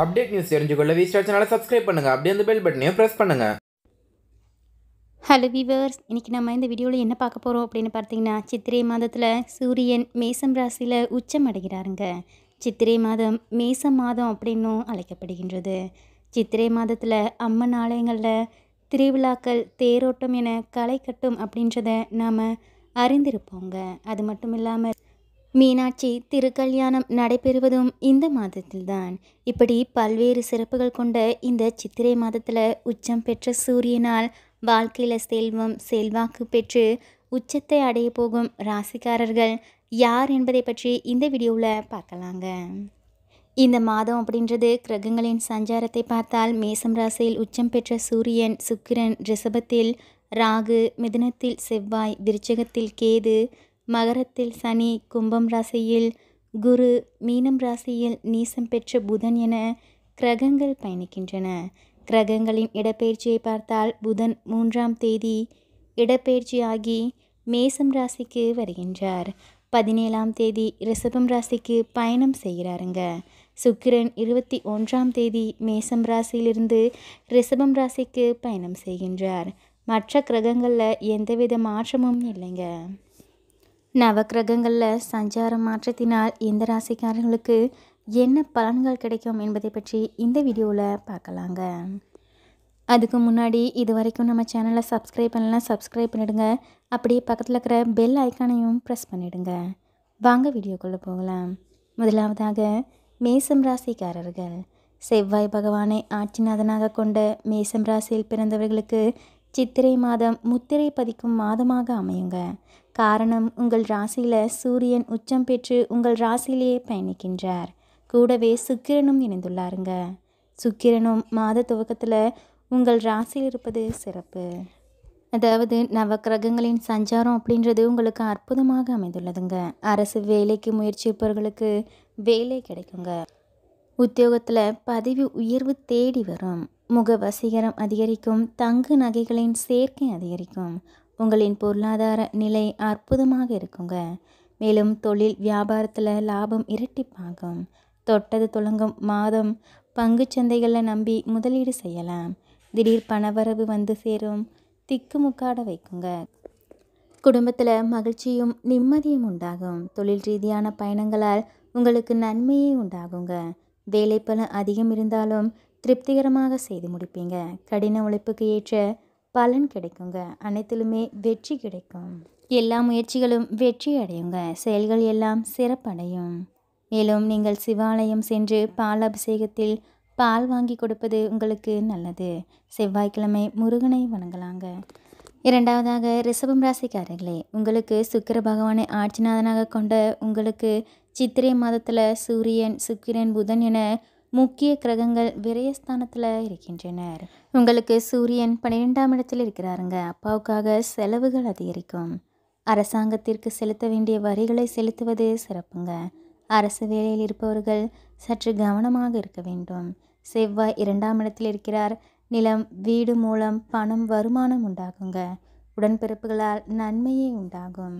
update news தெரிஞ்சுக்கொள்ள V சேனலை subscribe பண்ணுங்கள் அப்படியே அந்த பெல் பட்டனையும் ப்ரெஸ் பண்ணுங்கள் ஹலோ வீவர்ஸ் இன்றைக்கி நம்ம இந்த வீடியோவில் என்ன பார்க்க போகிறோம் அப்படின்னு பார்த்தீங்கன்னா சித்திரை மாதத்தில் சூரியன் மேசம் ராசியில் உச்சம் அடைகிறாருங்க சித்திரை மாதம் மேசம் மாதம் அப்படின்னும் அழைக்கப்படுகின்றது சித்திரை மாதத்தில் அம்மன் ஆலயங்களில் திருவிழாக்கள் தேரோட்டம் என களை கட்டும் அப்படின்றத நாம் அறிந்திருப்போங்க அது மட்டும் இல்லாமல் மீனாட்சி திருக்கல்யாணம் நடைபெறுவதும் இந்த மாதத்தில்தான் இப்படி பல்வேறு சிறப்புகள் கொண்ட இந்த சித்திரை மாதத்தில் உச்சம் பெற்ற சூரியனால் வாழ்க்கையில் செல்வம் செல்வாக்கு பெற்று உச்சத்தை அடைய போகும் ராசிக்காரர்கள் யார் என்பதை பற்றி இந்த வீடியோவில் பார்க்கலாங்க இந்த மாதம் அப்படின்றது கிரகங்களின் சஞ்சாரத்தை பார்த்தால் மேசம் ராசியில் உச்சம் பெற்ற சூரியன் சுக்கிரன் ரிஷபத்தில் ராகு மிதுனத்தில் செவ்வாய் விருச்சகத்தில் கேது மகரத்தில் சனி கும்பம் ராசியில் குரு மீனம் ராசியில் நீசம் பெற்ற புதன் என கிரகங்கள் பயணிக்கின்றன கிரகங்களின் இடப்பெயர்ச்சியை பார்த்தால் புதன் மூன்றாம் தேதி இடப்பெயர்ச்சியாகி மேசம் ராசிக்கு வருகின்றார் பதினேழாம் தேதி ரிஷபம் ராசிக்கு பயணம் செய்கிறாருங்க சுக்கிரன் இருபத்தி ஒன்றாம் தேதி மேசம் ராசியிலிருந்து ரிஷபம் ராசிக்கு பயணம் செய்கின்றார் மற்ற கிரகங்களில் எந்தவித மாற்றமும் இல்லைங்க நவக்கிரகங்களில் சஞ்சார மாற்றத்தினால் இந்த ராசிக்காரர்களுக்கு என்ன பலன்கள் கிடைக்கும் என்பதை பற்றி இந்த வீடியோவில் பார்க்கலாங்க அதுக்கு முன்னாடி இது வரைக்கும் நம்ம சேனலை சப்ஸ்கிரைப் பண்ணலாம் சப்ஸ்கிரைப் பண்ணிவிடுங்க அப்படியே பக்கத்தில் இருக்கிற பெல் ஐக்கானையும் ப்ரெஸ் பண்ணிவிடுங்க வாங்க வீடியோக்குள்ளே போகலாம் முதலாவதாக மேசம் ராசிக்காரர்கள் செவ்வாய் பகவானை ஆட்சிநாதனாக கொண்ட மேசம் ராசியில் பிறந்தவர்களுக்கு சித்திரை மாதம் முத்திரை பதிக்கும் மாதமாக அமையுங்க காரணம் உங்கள் ராசியில் சூரியன் உச்சம் பெற்று உங்கள் ராசியிலேயே பயணிக்கின்றார் கூடவே சுக்கிரனும் இணைந்துள்ளாருங்க சுக்கிரனும் மாத துவக்கத்தில் உங்கள் ராசியில் இருப்பது சிறப்பு அதாவது நவக்கிரகங்களின் சஞ்சாரம் அப்படின்றது உங்களுக்கு அற்புதமாக அமைந்துள்ளதுங்க அரசு வேலைக்கு முயற்சிப்பவர்களுக்கு வேலை கிடைக்குங்க உத்தியோகத்தில் பதவி உயர்வு தேடி வரும் முக வசீகரம் அதிகரிக்கும் தங்கு நகைகளின் சேர்க்கை அதிகரிக்கும் உங்களின் பொருளாதார நிலை அற்புதமாக இருக்குங்க மேலும் தொழில் வியாபாரத்தில் லாபம் இரட்டிப்பாகும் தொட்டது துளங்கும் மாதம் பங்கு சந்தைகளில் நம்பி முதலீடு செய்யலாம் திடீர் பணவரவு வந்து சேரும் திக்குமுக்காட வைக்குங்க குடும்பத்தில் மகிழ்ச்சியும் நிம்மதியும் உண்டாகும் தொழில் ரீதியான பயணங்களால் உங்களுக்கு நன்மையே உண்டாகுங்க வேலை பலம் அதிகம் இருந்தாலும் திருப்திகரமாக செய்து முடிப்பீங்க கடின உழைப்புக்கு ஏற்ற பலன் கிடைக்குங்க அனைத்திலுமே வெற்றி கிடைக்கும் எல்லா முயற்சிகளும் வெற்றி அடையுங்க செயல்கள் எல்லாம் சிறப்படையும் மேலும் நீங்கள் சிவாலயம் சென்று பால் அபிஷேகத்தில் பால் வாங்கி கொடுப்பது உங்களுக்கு நல்லது செவ்வாய்க்கிழமை முருகனை வணங்கலாங்க இரண்டாவதாக ரிஷபம் ராசிக்காரர்களே உங்களுக்கு சுக்கர பகவானை ஆட்சிநாதனாக கொண்ட உங்களுக்கு சித்திரை மாதத்தில் சூரியன் சுக்கிரன் புதன் என முக்கிய கிரகங்கள் விரயஸ்தானத்தில் இருக்கின்றனர் உங்களுக்கு சூரியன் பன்னிரெண்டாம் இடத்தில் இருக்கிறாருங்க அப்பாவுக்காக செலவுகள் அதிகரிக்கும் அரசாங்கத்திற்கு செலுத்த வேண்டிய வரிகளை செலுத்துவது சிறப்புங்க அரசு வேலையில் இருப்பவர்கள் சற்று கவனமாக இருக்க வேண்டும் செவ்வாய் இரண்டாம் இடத்தில் இருக்கிறார் நிலம் வீடு மூலம் பணம் வருமானம் உண்டாகுங்க உடன்பிறப்புகளால் நன்மையே உண்டாகும்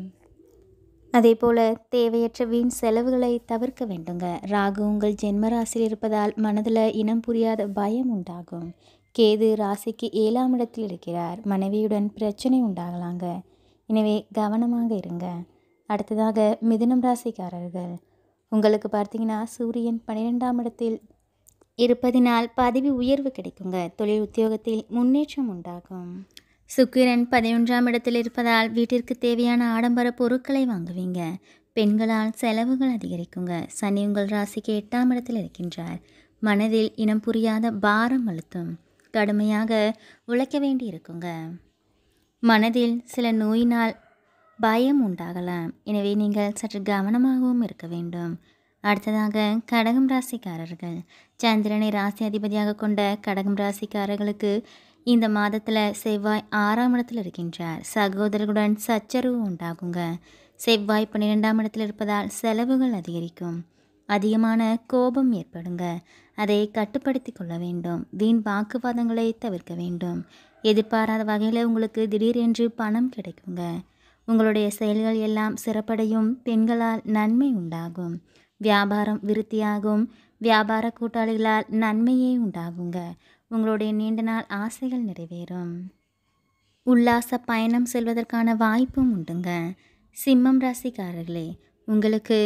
அதே போல் தேவையற்ற வீண் செலவுகளை தவிர்க்க வேண்டுங்க ராகு உங்கள் ஜென்ம ராசியில் இருப்பதால் மனதில் இனம் புரியாத பயம் உண்டாகும் கேது ராசிக்கு ஏழாம் இடத்தில் இருக்கிறார் மனைவியுடன் பிரச்சனை உண்டாகலாங்க எனவே கவனமாக இருங்க அடுத்ததாக மிதுனம் ராசிக்காரர்கள் உங்களுக்கு பார்த்தீங்கன்னா சூரியன் பன்னிரெண்டாம் இடத்தில் இருப்பதினால் பதவி உயர்வு கிடைக்குங்க தொழில் உத்தியோகத்தில் முன்னேற்றம் உண்டாகும் சுக்கிரன் பதினொன்றாம் இடத்தில் இருப்பதால் வீட்டிற்கு தேவையான ஆடம்பர பொருட்களை வாங்குவீங்க பெண்களால் செலவுகள் அதிகரிக்குங்க சனி உங்கள் ராசிக்கு எட்டாம் இடத்தில் இருக்கின்றார் மனதில் இனம் புரியாத பாரம் அழுத்தும் கடுமையாக உழைக்க வேண்டி இருக்குங்க மனதில் சில நோயினால் பயம் உண்டாகலாம் எனவே நீங்கள் சற்று கவனமாகவும் இருக்க வேண்டும் அடுத்ததாக கடகம் ராசிக்காரர்கள் சந்திரனை ராசி அதிபதியாக கொண்ட கடகம் ராசிக்காரர்களுக்கு இந்த மாதத்தில் செவ்வாய் ஆறாம் இடத்தில் இருக்கின்றார் சகோதரர்களுடன் சச்சரவு உண்டாகுங்க செவ்வாய் பன்னிரெண்டாம் இடத்தில் இருப்பதால் செலவுகள் அதிகரிக்கும் அதிகமான கோபம் ஏற்படுங்க அதை கட்டுப்படுத்தி கொள்ள வேண்டும் வீண் வாக்குவாதங்களை தவிர்க்க வேண்டும் எதிர்பாராத வகையில் உங்களுக்கு திடீரென்று பணம் கிடைக்குங்க உங்களுடைய செயல்கள் எல்லாம் சிறப்படையும் பெண்களால் நன்மை உண்டாகும் வியாபாரம் விருத்தியாகும் வியாபார கூட்டாளிகளால் நன்மையே உண்டாகுங்க உங்களுடைய நீண்ட நாள் ஆசைகள் நிறைவேறும் உல்லாச பயணம் செல்வதற்கான வாய்ப்பும் உண்டுங்க சிம்மம் ராசிக்காரர்களே உங்களுக்கு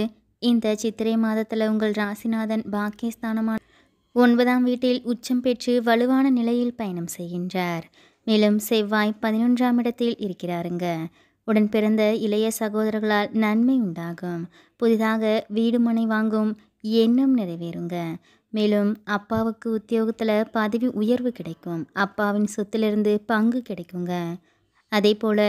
இந்த சித்திரை மாதத்தில் உங்கள் ராசிநாதன் பாக்கியஸ்தானமான ஒன்பதாம் வீட்டில் உச்சம் பெற்று வலுவான நிலையில் பயணம் செய்கின்றார் மேலும் செவ்வாய் பதினொன்றாம் இடத்தில் இருக்கிறாருங்க உடன் பிறந்த இளைய சகோதரர்களால் நன்மை உண்டாகும் புதிதாக வீடு மனை வாங்கும் எண்ணம் நிறைவேறுங்க மேலும் அப்பாவுக்கு உத்தியோகத்தில் பதவி உயர்வு கிடைக்கும் அப்பாவின் சொத்திலிருந்து பங்கு கிடைக்குங்க அதே போல்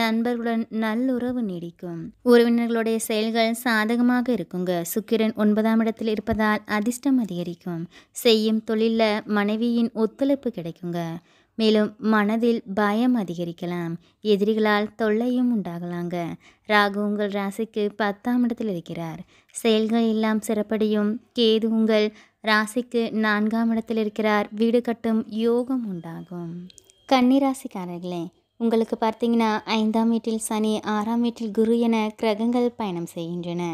நண்பர்களுடன் நல்லுறவு நீடிக்கும் உறவினர்களுடைய செயல்கள் சாதகமாக இருக்குங்க சுக்கிரன் ஒன்பதாம் இடத்தில் இருப்பதால் அதிர்ஷ்டம் அதிகரிக்கும் செய்யும் தொழிலில் மனைவியின் ஒத்துழைப்பு கிடைக்குங்க மேலும் மனதில் பயம் அதிகரிக்கலாம் எதிரிகளால் தொல்லையும் உண்டாகலாங்க ராகு உங்கள் ராசிக்கு பத்தாம் இடத்தில் இருக்கிறார் செயல்கள் எல்லாம் சிறப்படியும் கேது உங்கள் ராசிக்கு நான்காம் இடத்தில் இருக்கிறார் வீடு கட்டும் யோகம் உண்டாகும் கன்னிராசிக்காரர்களே உங்களுக்கு பார்த்தீங்கன்னா ஐந்தாம் வீட்டில் சனி ஆறாம் வீட்டில் குரு என கிரகங்கள் பயணம் செய்கின்றன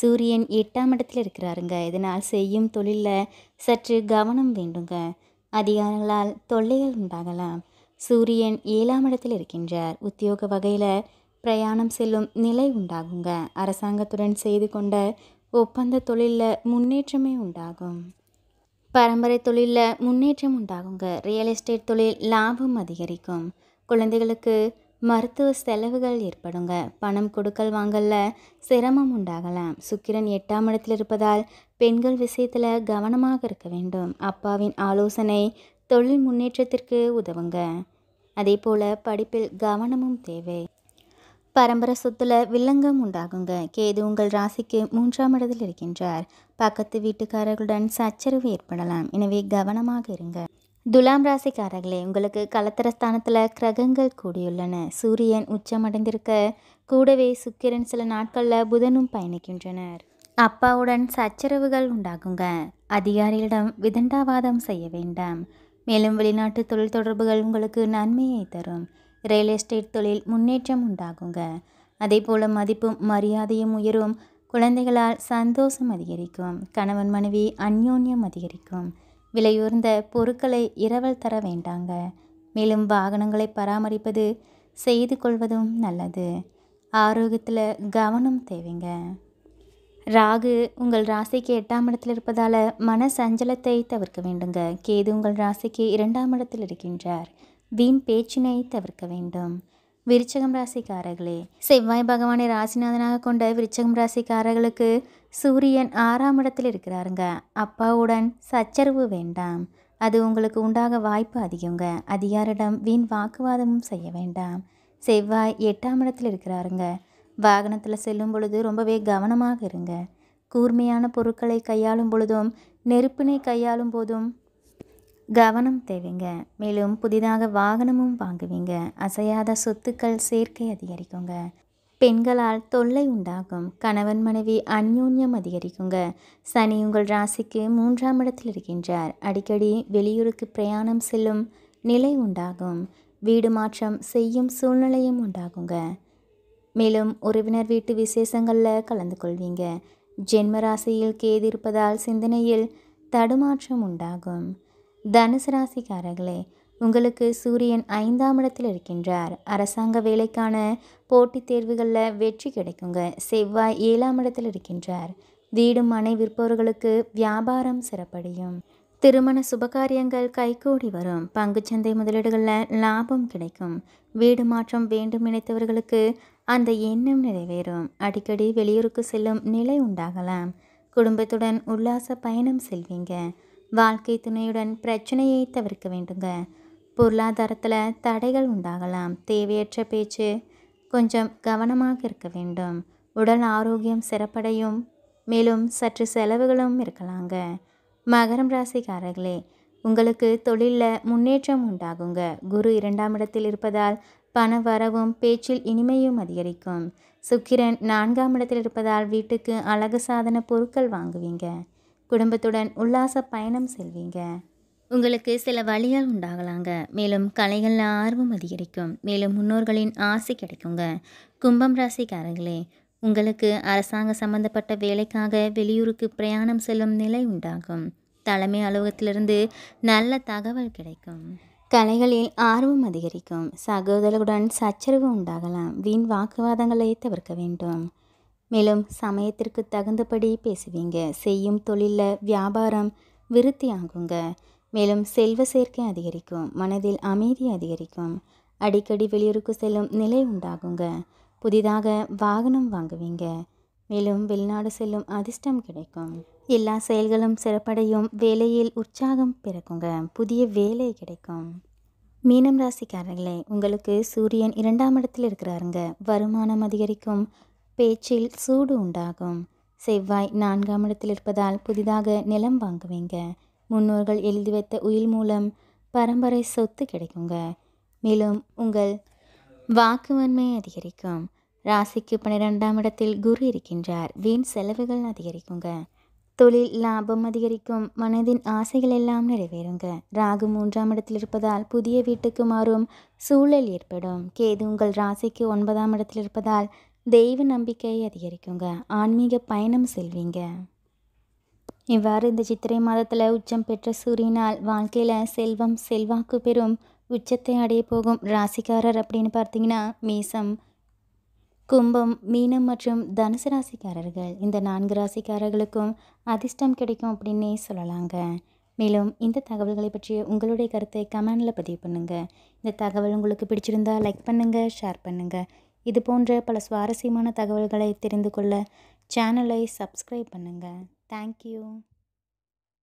சூரியன் எட்டாம் இடத்தில் இருக்கிறாருங்க இதனால் செய்யும் தொழிலில் சற்று கவனம் வேண்டுங்க அதிகாரங்களால் தொல்லைகள் உண்டாகலாம் சூரியன் ஏழாம் இடத்தில் இருக்கின்றார் உத்தியோக வகையில் பிரயாணம் செல்லும் நிலை உண்டாகுங்க அரசாங்கத்துடன் செய்து கொண்ட ஒப்பந்த தொழிலில் முன்னேற்றமே உண்டாகும் பரம்பரை தொழிலில் முன்னேற்றம் உண்டாகுங்க ரியல் எஸ்டேட் தொழில் லாபம் அதிகரிக்கும் குழந்தைகளுக்கு மருத்துவ செலவுகள் ஏற்படுங்க பணம் கொடுக்கல் வாங்கல்ல சிரமம் உண்டாகலாம் சுக்கிரன் எட்டாம் இடத்தில் இருப்பதால் பெண்கள் விஷயத்தில் கவனமாக இருக்க வேண்டும் அப்பாவின் ஆலோசனை தொழில் முன்னேற்றத்திற்கு உதவுங்க அதே போல் படிப்பில் கவனமும் தேவை பரம்பரை சொத்துல வில்லங்கம் உண்டாகுங்க கேது உங்கள் ராசிக்கு மூன்றாம் இடத்தில் இருக்கின்றார் பக்கத்து வீட்டுக்காரர்களுடன் சச்சரவு ஏற்படலாம் எனவே கவனமாக இருங்க துலாம் ராசிக்காரர்களே உங்களுக்கு கலத்திரஸ்தானத்தில் கிரகங்கள் கூடியுள்ளன சூரியன் உச்சமடைந்திருக்க கூடவே சுக்கிரன் சில நாட்களில் புதனும் பயணிக்கின்றனர் அப்பாவுடன் சச்சரவுகள் உண்டாகுங்க அதிகாரிகளிடம் விதண்டாவாதம் செய்ய வேண்டாம் மேலும் வெளிநாட்டு தொழில் தொடர்புகள் உங்களுக்கு நன்மையை தரும் ரியல் எஸ்டேட் தொழில் முன்னேற்றம் உண்டாகுங்க அதே போல் மதிப்பும் மரியாதையும் உயரும் குழந்தைகளால் சந்தோஷம் அதிகரிக்கும் கணவன் மனைவி அந்யோன்யம் அதிகரிக்கும் விலையுர்ந்த பொருட்களை இரவல் தர வேண்டாங்க மேலும் வாகனங்களை பராமரிப்பது செய்து கொள்வதும் நல்லது ஆரோக்கியத்தில் கவனம் தேவைங்க ராகு உங்கள் ராசிக்கு எட்டாம் இடத்தில் இருப்பதால் மன சஞ்சலத்தை தவிர்க்க வேண்டுங்க கேது உங்கள் ராசிக்கு இரண்டாம் இடத்தில் இருக்கின்றார் வீண் பேச்சினை தவிர்க்க வேண்டும் விருச்சகம் ராசிக்காரர்களே செவ்வாய் பகவானை ராசிநாதனாக கொண்ட விருச்சகம் ராசிக்காரர்களுக்கு சூரியன் ஆறாம் இடத்தில் இருக்கிறாருங்க அப்பாவுடன் சச்சரவு வேண்டாம் அது உங்களுக்கு உண்டாக வாய்ப்பு அதிகங்க அதிகாரிடம் வீண் வாக்குவாதமும் செய்ய வேண்டாம் செவ்வாய் எட்டாம் இடத்தில் இருக்கிறாருங்க வாகனத்தில் செல்லும் பொழுது ரொம்பவே கவனமாக இருங்க கூர்மையான பொருட்களை கையாளும் பொழுதும் நெருப்பினை கையாளும் போதும் கவனம் தேவைங்க மேலும் புதிதாக வாகனமும் வாங்குவீங்க அசையாத சொத்துக்கள் சேர்க்கை அதிகரிக்குங்க பெண்களால் தொல்லை உண்டாகும் கணவன் மனைவி அந்யோன்யம் அதிகரிக்குங்க சனி உங்கள் ராசிக்கு மூன்றாம் இடத்தில் இருக்கின்றார் அடிக்கடி வெளியூருக்கு பிரயாணம் செல்லும் நிலை உண்டாகும் வீடு மாற்றம் செய்யும் சூழ்நிலையும் உண்டாகுங்க மேலும் உறவினர் வீட்டு விசேஷங்களில் கலந்து கொள்வீங்க ஜென்ம ராசியில் கேதிருப்பதால் இருப்பதால் சிந்தனையில் தடுமாற்றம் உண்டாகும் தனுசு ராசிக்காரர்களே உங்களுக்கு சூரியன் ஐந்தாம் இடத்தில் இருக்கின்றார் அரசாங்க வேலைக்கான போட்டித் தேர்வுகளில் வெற்றி கிடைக்குங்க செவ்வாய் ஏழாம் இடத்தில் இருக்கின்றார் வீடு மனை விற்பவர்களுக்கு வியாபாரம் சிறப்படையும் திருமண சுபகாரியங்கள் கைகூடி வரும் பங்குச்சந்தை முதலீடுகளில் லாபம் கிடைக்கும் வீடு மாற்றம் வேண்டும் நினைத்தவர்களுக்கு அந்த எண்ணம் நிறைவேறும் அடிக்கடி வெளியூருக்கு செல்லும் நிலை உண்டாகலாம் குடும்பத்துடன் உல்லாச பயணம் செல்வீங்க வாழ்க்கை துணையுடன் பிரச்சனையை தவிர்க்க வேண்டுங்க பொருளாதாரத்தில் தடைகள் உண்டாகலாம் தேவையற்ற பேச்சு கொஞ்சம் கவனமாக இருக்க வேண்டும் உடல் ஆரோக்கியம் சிறப்படையும் மேலும் சற்று செலவுகளும் இருக்கலாங்க மகரம் ராசிக்காரர்களே உங்களுக்கு தொழிலில் முன்னேற்றம் உண்டாகுங்க குரு இரண்டாம் இடத்தில் இருப்பதால் பண வரவும் பேச்சில் இனிமையும் அதிகரிக்கும் சுக்கிரன் நான்காம் இடத்தில் இருப்பதால் வீட்டுக்கு அழகு சாதன பொருட்கள் வாங்குவீங்க குடும்பத்துடன் உல்லாச பயணம் செல்வீங்க உங்களுக்கு சில வழியால் உண்டாகலாங்க மேலும் கலைகளில் ஆர்வம் அதிகரிக்கும் மேலும் முன்னோர்களின் ஆசை கிடைக்குங்க கும்பம் ராசிக்காரர்களே உங்களுக்கு அரசாங்க சம்பந்தப்பட்ட வேலைக்காக வெளியூருக்கு பிரயாணம் செல்லும் நிலை உண்டாகும் தலைமை அலுவலகத்திலிருந்து நல்ல தகவல் கிடைக்கும் கலைகளில் ஆர்வம் அதிகரிக்கும் சகோதரர்களுடன் சச்சரவு உண்டாகலாம் வீண் வாக்குவாதங்களை தவிர்க்க வேண்டும் மேலும் சமயத்திற்கு தகுந்தபடி பேசுவீங்க செய்யும் தொழிலில் வியாபாரம் விருத்தி ஆகுங்க மேலும் செல்வ சேர்க்கை அதிகரிக்கும் மனதில் அமைதி அதிகரிக்கும் அடிக்கடி வெளியூருக்கு செல்லும் நிலை உண்டாகுங்க புதிதாக வாகனம் வாங்குவீங்க மேலும் வெளிநாடு செல்லும் அதிர்ஷ்டம் கிடைக்கும் எல்லா செயல்களும் சிறப்படையும் வேலையில் உற்சாகம் பிறக்குங்க புதிய வேலை கிடைக்கும் மீனம் ராசிக்காரர்களே உங்களுக்கு சூரியன் இரண்டாம் இடத்தில் இருக்கிறாருங்க வருமானம் அதிகரிக்கும் பேச்சில் சூடு உண்டாகும் செவ்வாய் நான்காம் இடத்தில் இருப்பதால் புதிதாக நிலம் வாங்குவீங்க முன்னோர்கள் எழுதி வைத்த உயில் மூலம் பரம்பரை சொத்து கிடைக்குங்க மேலும் உங்கள் வாக்குவன்மை அதிகரிக்கும் ராசிக்கு பன்னிரெண்டாம் இடத்தில் குரு இருக்கின்றார் வீண் செலவுகள் அதிகரிக்குங்க தொழில் லாபம் அதிகரிக்கும் மனதின் ஆசைகள் எல்லாம் நிறைவேறுங்க ராகு மூன்றாம் இடத்தில் இருப்பதால் புதிய வீட்டுக்கு மாறும் சூழல் ஏற்படும் கேது உங்கள் ராசிக்கு ஒன்பதாம் இடத்தில் இருப்பதால் தெய்வ நம்பிக்கையை அதிகரிக்குங்க ஆன்மீக பயணம் செல்வீங்க இவ்வாறு இந்த சித்திரை மாதத்தில் உச்சம் பெற்ற சூரியனால் வாழ்க்கையில் செல்வம் செல்வாக்கு பெறும் உச்சத்தை அடைய போகும் ராசிக்காரர் அப்படின்னு பார்த்தீங்கன்னா மீசம் கும்பம் மீனம் மற்றும் தனுசு ராசிக்காரர்கள் இந்த நான்கு ராசிக்காரர்களுக்கும் அதிர்ஷ்டம் கிடைக்கும் அப்படின்னே சொல்லலாங்க மேலும் இந்த தகவல்களை பற்றிய உங்களுடைய கருத்தை கமெண்டில் பதிவு பண்ணுங்கள் இந்த தகவல் உங்களுக்கு பிடிச்சிருந்தா லைக் பண்ணுங்கள் ஷேர் பண்ணுங்கள் இது போன்ற பல சுவாரஸ்யமான தகவல்களை தெரிந்து கொள்ள சேனலை சப்ஸ்கிரைப் பண்ணுங்கள் தேங்க்யூ